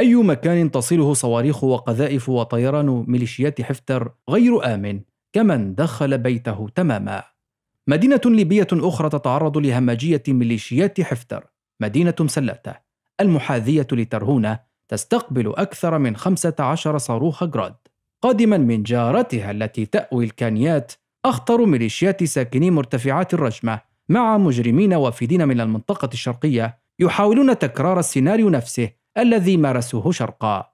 أي مكان تصله صواريخ وقذائف وطيران ميليشيات حفتر غير آمن كمن دخل بيته تماما مدينة ليبية أخرى تتعرض لهمجية ميليشيات حفتر مدينة مسلتة المحاذية لترهونة تستقبل أكثر من 15 صاروخ جراد قادما من جارتها التي تأوي الكانيات أخطر ميليشيات ساكني مرتفعات الرجمة مع مجرمين وافدين من المنطقة الشرقية يحاولون تكرار السيناريو نفسه الذي مارسوه شرقا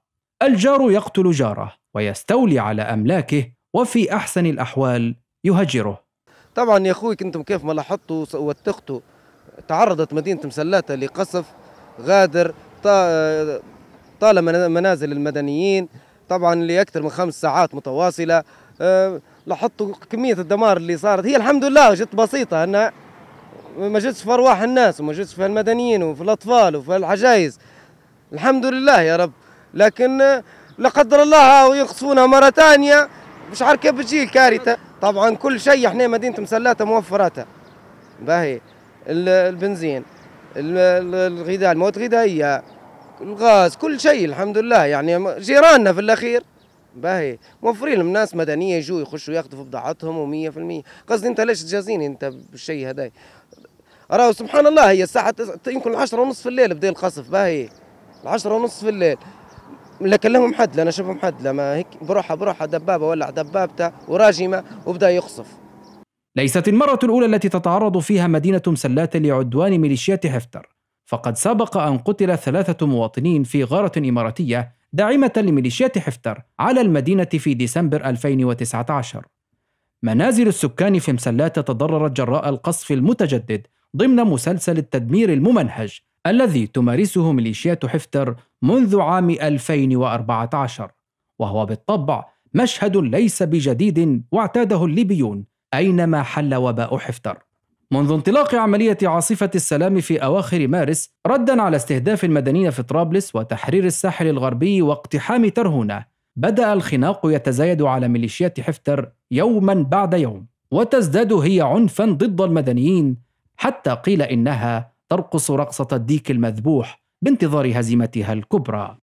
الجار يقتل جاره ويستولي على أملاكه وفي أحسن الأحوال يهجره طبعا يا أخوي كنتم كيف ما لاحظتوا وثقتوا تعرضت مدينة مسلاتة لقصف غادر طال منازل المدنيين طبعا لأكثر من خمس ساعات متواصلة أه، لاحظتوا كمية الدمار اللي صارت هي الحمد لله جت بسيطة أنها ما جتش في أرواح الناس وما جتش في المدنيين وفي الأطفال وفي العجايز الحمد لله يا رب لكن لا قدر الله ويقصفونا مره ثانيه مش عارف كيف بتجي الكارثه طبعا كل شيء احنا مدينه مسلاته موفراتها باهي البنزين الغذاء المواد الغذائيه الغاز كل شيء الحمد لله يعني جيراننا في الاخير باهي موفرين لهم ناس مدنيه يجوا يخشوا ياخذوا في بضاعتهم و100% قصدي انت ليش تجازيني انت بالشيء هذا راهو سبحان الله هي الساعه يمكن 10 ونص في الليل بدا القصف باهي العشرة ونص في الليل لا كلمهم حد لا نشوفهم اشوفهم حد لا ما هيك بروحها بروحها دبابه ولع دبابته وراجمه وبدا يقصف ليست المرة الأولى التي تتعرض فيها مدينة مسلات لعدوان ميليشيات هفتر فقد سبق أن قتل ثلاثة مواطنين في غارة إماراتية داعمة لميليشيات حفتر على المدينة في ديسمبر 2019 منازل السكان في مسلات تضررت جراء القصف المتجدد ضمن مسلسل التدمير الممنهج الذي تمارسه ميليشيات حفتر منذ عام 2014 وهو بالطبع مشهد ليس بجديد واعتاده الليبيون أينما حل وباء حفتر منذ انطلاق عملية عاصفة السلام في أواخر مارس ردا على استهداف المدنيين في طرابلس وتحرير الساحل الغربي واقتحام ترهونة بدأ الخناق يتزايد على ميليشيات حفتر يوما بعد يوم وتزداد هي عنفا ضد المدنيين حتى قيل إنها ترقص رقصة الديك المذبوح بانتظار هزيمتها الكبرى